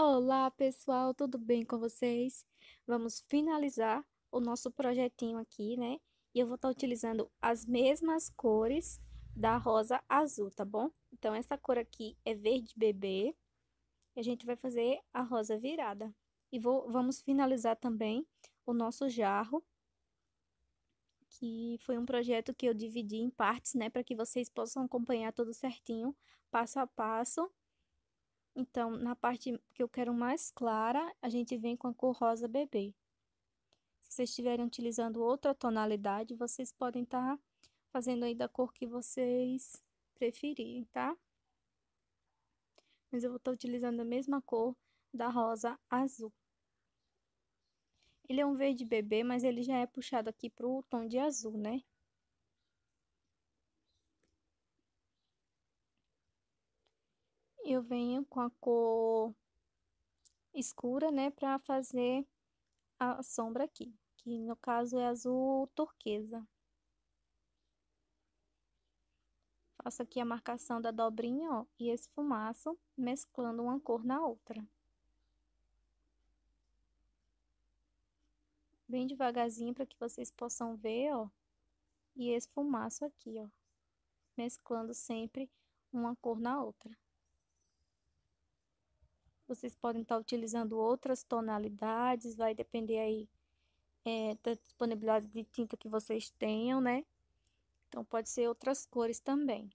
Olá, pessoal, tudo bem com vocês? Vamos finalizar o nosso projetinho aqui, né? E eu vou estar tá utilizando as mesmas cores da rosa azul, tá bom? Então, essa cor aqui é verde bebê. E a gente vai fazer a rosa virada. E vou, vamos finalizar também o nosso jarro, que foi um projeto que eu dividi em partes, né? Para que vocês possam acompanhar tudo certinho, passo a passo. Então, na parte que eu quero mais clara, a gente vem com a cor rosa bebê. Se vocês estiverem utilizando outra tonalidade, vocês podem estar tá fazendo aí da cor que vocês preferirem, tá? Mas eu vou estar tá utilizando a mesma cor da rosa azul. Ele é um verde bebê, mas ele já é puxado aqui pro tom de azul, né? eu venho com a cor escura, né, para fazer a sombra aqui, que no caso é azul turquesa. Faço aqui a marcação da dobrinha, ó, e esse fumaço, mesclando uma cor na outra. Bem devagarzinho para que vocês possam ver, ó, e esse fumaço aqui, ó, mesclando sempre uma cor na outra. Vocês podem estar utilizando outras tonalidades, vai depender aí é, da disponibilidade de tinta que vocês tenham, né? Então, pode ser outras cores também.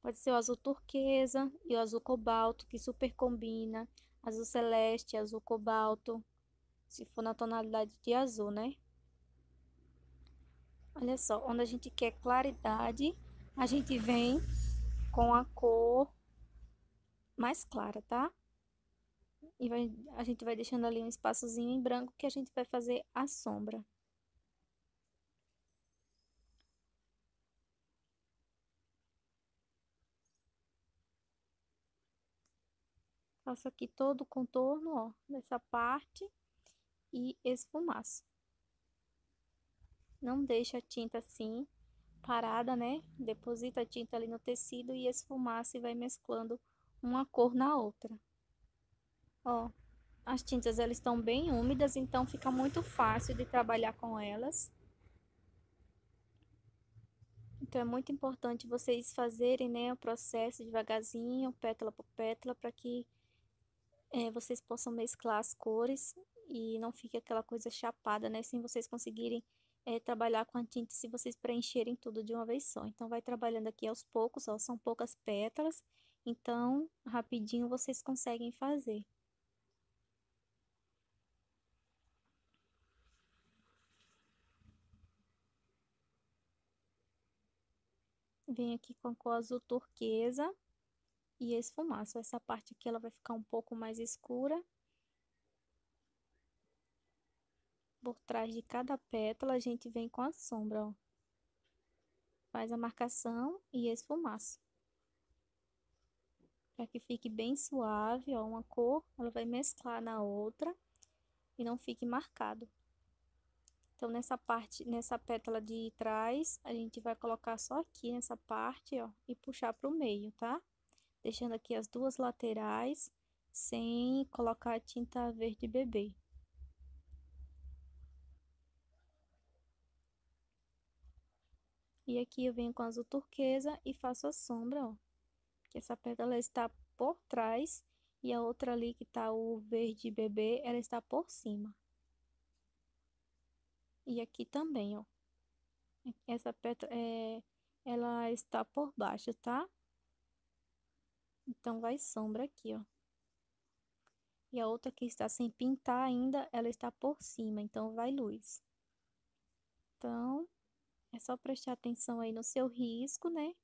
Pode ser o azul turquesa e o azul cobalto, que super combina. Azul celeste, azul cobalto, se for na tonalidade de azul, né? Olha só, onde a gente quer claridade, a gente vem com a cor mais clara, tá? E vai, a gente vai deixando ali um espaçozinho em branco que a gente vai fazer a sombra. Faço aqui todo o contorno, ó, dessa parte e esfumaço. Não deixa a tinta assim parada, né? Deposita a tinta ali no tecido e esfumaça e vai mesclando uma cor na outra. Ó, as tintas elas estão bem úmidas, então fica muito fácil de trabalhar com elas. Então é muito importante vocês fazerem né, o processo devagarzinho, pétala por pétala, para que é, vocês possam mesclar as cores e não fique aquela coisa chapada, né? Sem vocês conseguirem é, trabalhar com a tinta se vocês preencherem tudo de uma vez só. Então vai trabalhando aqui aos poucos, ó, são poucas pétalas. Então, rapidinho vocês conseguem fazer. Venho aqui com a cor azul turquesa e esfumaço. Essa parte aqui ela vai ficar um pouco mais escura. Por trás de cada pétala, a gente vem com a sombra, ó. Faz a marcação e esfumaço para que fique bem suave, ó, uma cor, ela vai mesclar na outra e não fique marcado. Então, nessa parte, nessa pétala de trás, a gente vai colocar só aqui nessa parte, ó, e puxar para o meio, tá? Deixando aqui as duas laterais, sem colocar a tinta verde bebê. E aqui eu venho com azul turquesa e faço a sombra, ó que essa pétala está por trás e a outra ali que está o verde bebê, ela está por cima. E aqui também, ó. Essa pétala, é, ela está por baixo, tá? Então, vai sombra aqui, ó. E a outra que está sem pintar ainda, ela está por cima, então vai luz. Então, é só prestar atenção aí no seu risco, né?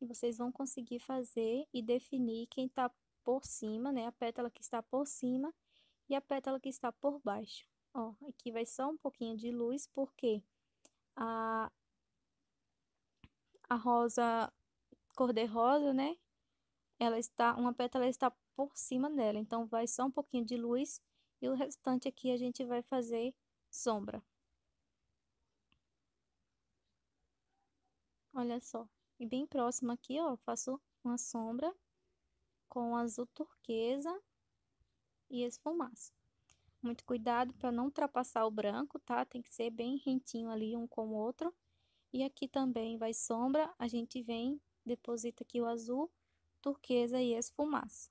e vocês vão conseguir fazer e definir quem está por cima, né? A pétala que está por cima e a pétala que está por baixo. Ó, aqui vai só um pouquinho de luz, porque a, a rosa cor-de-rosa, né? Ela está, uma pétala está por cima dela, então vai só um pouquinho de luz e o restante aqui a gente vai fazer sombra. Olha só. E bem próximo aqui, ó, faço uma sombra com azul turquesa e esfumaça. Muito cuidado para não ultrapassar o branco, tá? Tem que ser bem rentinho ali um com o outro. E aqui também vai sombra, a gente vem, deposita aqui o azul, turquesa e esfumaça.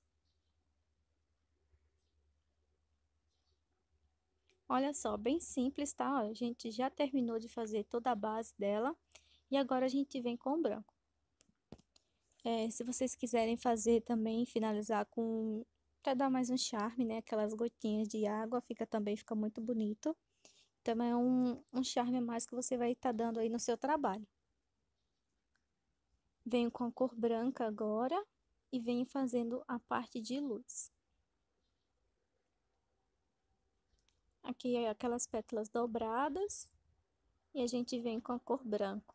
Olha só, bem simples, tá? a gente já terminou de fazer toda a base dela. E agora a gente vem com o branco. É, se vocês quiserem fazer também, finalizar com. para dar mais um charme, né? Aquelas gotinhas de água, fica também fica muito bonito. Então é um, um charme mais que você vai estar tá dando aí no seu trabalho. Venho com a cor branca agora e venho fazendo a parte de luz. Aqui é aquelas pétalas dobradas e a gente vem com a cor branca.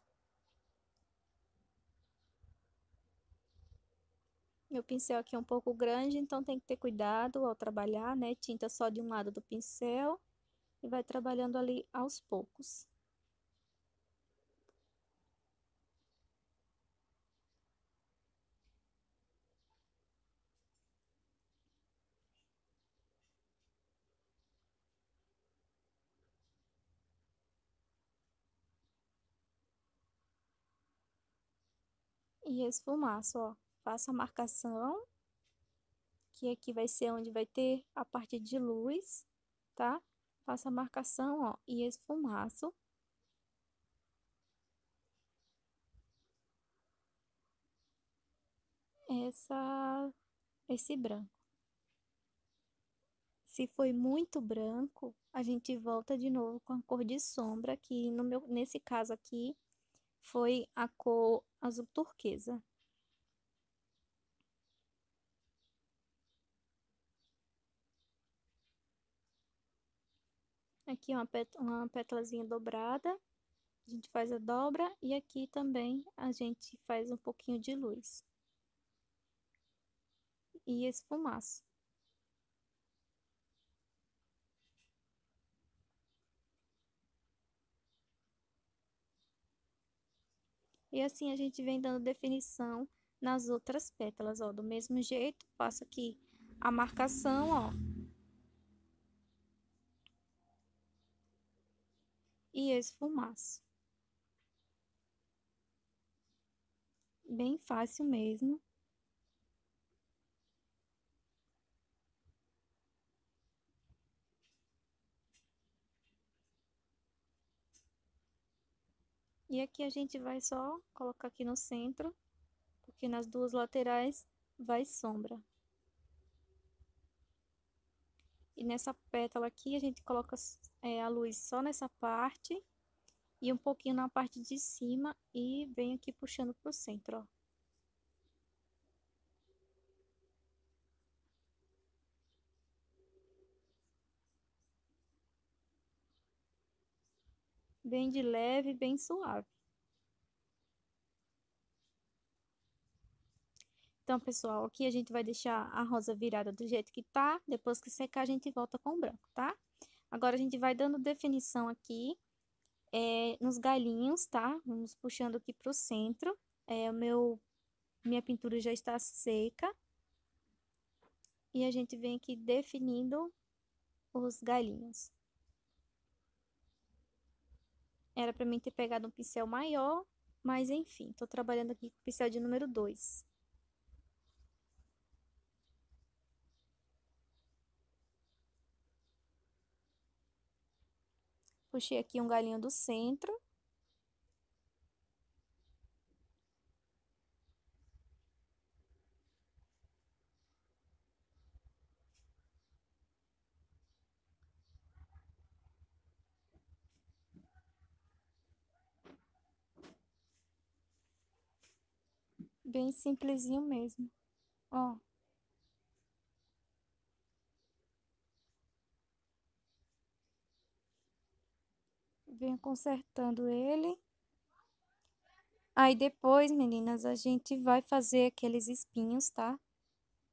Meu pincel aqui é um pouco grande, então tem que ter cuidado ao trabalhar, né? Tinta só de um lado do pincel e vai trabalhando ali aos poucos. E esfumaço, ó faço a marcação, que aqui vai ser onde vai ter a parte de luz, tá? Faço a marcação, ó, e esfumaço. Essa, esse branco. Se foi muito branco, a gente volta de novo com a cor de sombra, que no meu, nesse caso aqui foi a cor azul turquesa. Aqui uma, pet, uma pétalazinha dobrada, a gente faz a dobra e aqui também a gente faz um pouquinho de luz. E esse fumaço. E assim a gente vem dando definição nas outras pétalas, ó, do mesmo jeito, faço aqui a marcação, ó. e esfumaço. Bem fácil mesmo. E aqui a gente vai só colocar aqui no centro, porque nas duas laterais vai sombra. E nessa pétala aqui a gente coloca é, a luz só nessa parte e um pouquinho na parte de cima e venho aqui puxando pro centro, ó. Bem de leve, bem suave. Então, pessoal, aqui a gente vai deixar a rosa virada do jeito que tá. Depois que secar, a gente volta com o branco, tá? Agora, a gente vai dando definição aqui é, nos galinhos, tá? Vamos puxando aqui o centro. É, o meu, minha pintura já está seca. E a gente vem aqui definindo os galinhos. Era para mim ter pegado um pincel maior, mas enfim, tô trabalhando aqui com o pincel de número 2. puxei aqui um galinho do centro. Bem simplesinho mesmo, ó. venho consertando ele. Aí depois, meninas, a gente vai fazer aqueles espinhos, tá?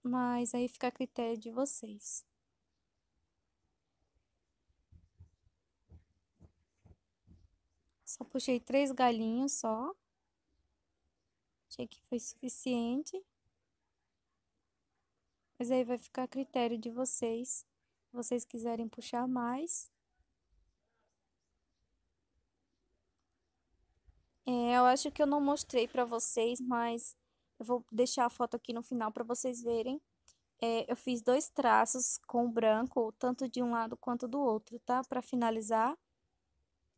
Mas aí fica a critério de vocês. Só puxei três galinhos só. Achei que foi suficiente. Mas aí vai ficar a critério de vocês. Se vocês quiserem puxar mais, Eu acho que eu não mostrei para vocês, mas eu vou deixar a foto aqui no final para vocês verem. É, eu fiz dois traços com branco, tanto de um lado quanto do outro, tá? Para finalizar,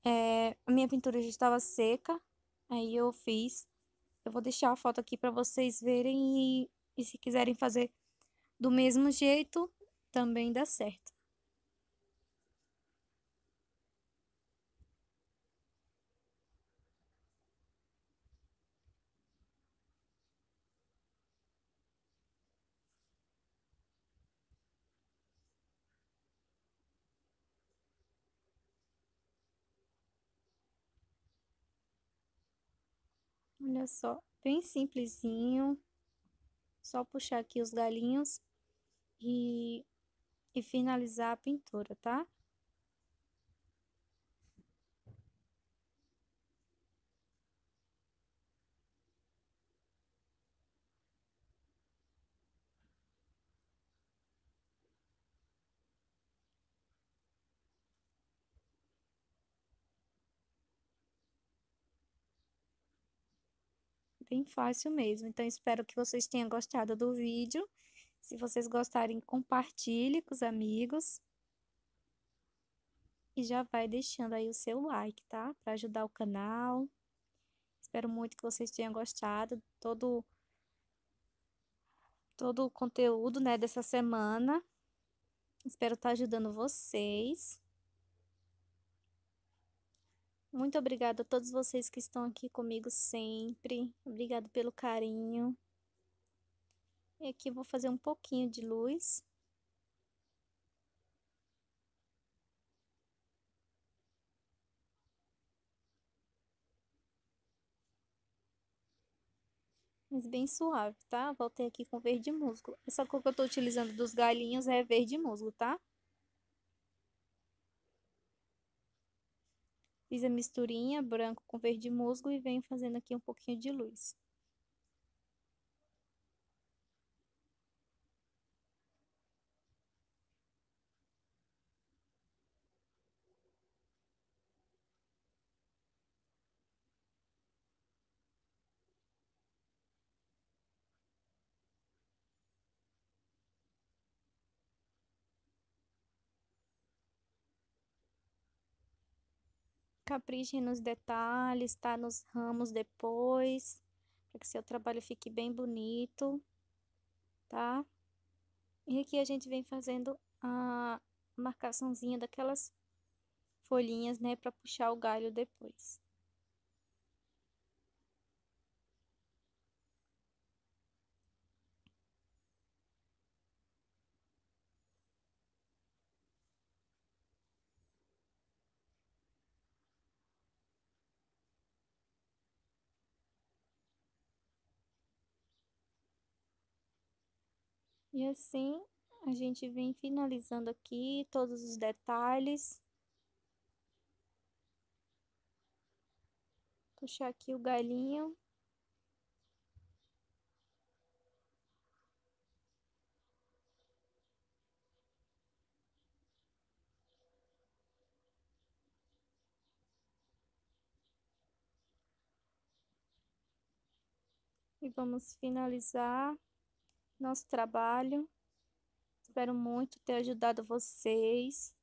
é, a minha pintura já estava seca, aí eu fiz. Eu vou deixar a foto aqui para vocês verem e, e se quiserem fazer do mesmo jeito, também dá certo. Olha só, bem simplesinho. Só puxar aqui os galinhos e, e finalizar a pintura, tá? bem fácil mesmo. Então, espero que vocês tenham gostado do vídeo. Se vocês gostarem, compartilhe com os amigos. E já vai deixando aí o seu like, tá? Para ajudar o canal. Espero muito que vocês tenham gostado. Todo todo o conteúdo né, dessa semana. Espero estar tá ajudando vocês. Muito obrigada a todos vocês que estão aqui comigo sempre. Obrigado pelo carinho. E aqui eu vou fazer um pouquinho de luz. Mas bem suave, tá? Voltei aqui com verde musgo. Essa cor que eu tô utilizando dos galinhos é verde musgo, tá? Fiz a misturinha branco com verde musgo e venho fazendo aqui um pouquinho de luz. Caprichem nos detalhes, tá? Nos ramos depois, para que seu trabalho fique bem bonito, tá? E aqui a gente vem fazendo a marcaçãozinha daquelas folhinhas, né? Para puxar o galho depois. E assim a gente vem finalizando aqui todos os detalhes. Puxar aqui o galinho. E vamos finalizar nosso trabalho. Espero muito ter ajudado vocês.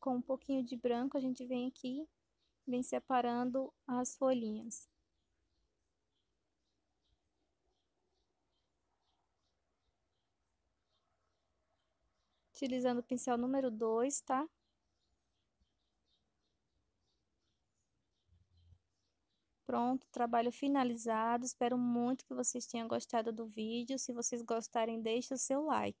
Com um pouquinho de branco, a gente vem aqui, vem separando as folhinhas. Utilizando o pincel número 2, tá? Pronto, trabalho finalizado. Espero muito que vocês tenham gostado do vídeo. Se vocês gostarem, deixe o seu like.